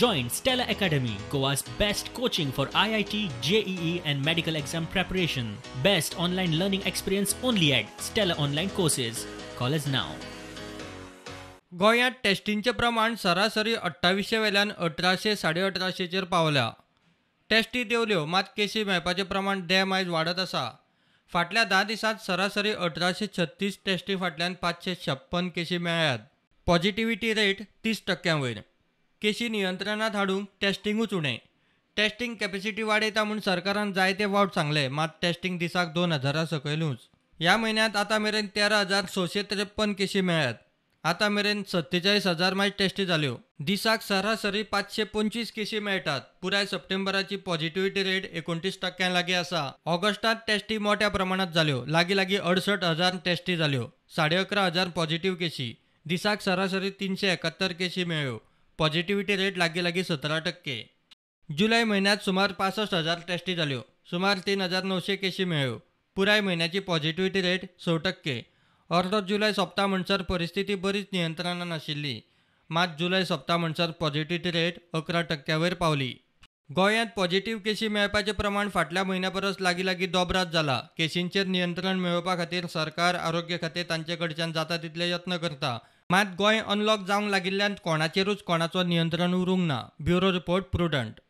Join Stella Academy, Goa's best coaching for IIT, JEE, e, and medical exam preparation. Best online learning experience only at Stella Online Courses. Call us now. गोंयांत टेस्टींचें प्रमाण सरासरी अठ्ठावीसशे वेल्यान अठराशे साडे अठराशेचेर पावल्या tasty देवल्यो मात केसी मेळपाचें प्रमाण डेम आयज वाडत आसा फाटल्या धा दिसांत सरासरी अठराशे छत्तीस टेस्टी फाटल्यान पांचशे छप्पन केसी मेळ्ळ्यात पॉझिटिव्हिटी रेट तीस टक्क्यां वयर केशी नियंत्रणात हाडूंक टेस्टिंगूच उणें टेस्टिंग कॅपेसिटी वाडयता म्हूण सरकारान जायते फावट सांगले मात टेस्टिंग दिसाक दोन हजारा सकयलूच ह्या म्हयन्यांत आतां मेरेन तेरा हजार सशे त्रेप्पन केशी मेळ्यात आतां मेरेन सत्तेचाळीस हजार मायज टेस्टी जाल्यो दिसाक सरासरी पांचशे पंचवीस केशी मेळटात पुराय सप्टेंबराची पॉझिटिव्हिटी रेट एकोणतीस टक्क्यां लागीं आसा ऑगस्टांत टेस्टी मोठ्या प्रमाणांत जाल्यो लागीं लागीं अडसठ हजार टेस्टी जाल्यो साडे अकरा हजार पॉझिटिव्ह केशी दिसाक सरासरी तीनशे एकाहत्तर केशी मेळ्ळ्यो पॉझिटिव्हिटी रेट लागी लागी सतरा टक्के जुलै महिन्यात सुमार पासष्ट हजार टेस्टी जाल्यो सुमार तीन हजार नऊशे केशी मेळ्यो पुराय महिन्याची पॉझिटिव्हिटी रेट स टक्के अर्दो जुलै सोंपता म्हणसर परिस्थिती बरीच नियंत्रणात आशिल्ली मात जुलै सोंपता म्हणसर पॉझिटिव्हिटी रेट अकरा वर पावली गोयात पॉझिटिव्ह केशी मेळपाचें प्रमाण फाटल्या म्हयन्या परस लागी लागीं दोबरात जाला केशींचेर नियंत्रण मेळोवपा खातीर सरकार आरोग्य खाते तांचे कडच्यान जाता तितले यत्न करता मात गोय अनलॉक जावंक लागिल्ल्यान कोणाचेरूच कोणाचो नियंत्रण उरूंक ना ब्युरो रिपोर्ट प्रुडंट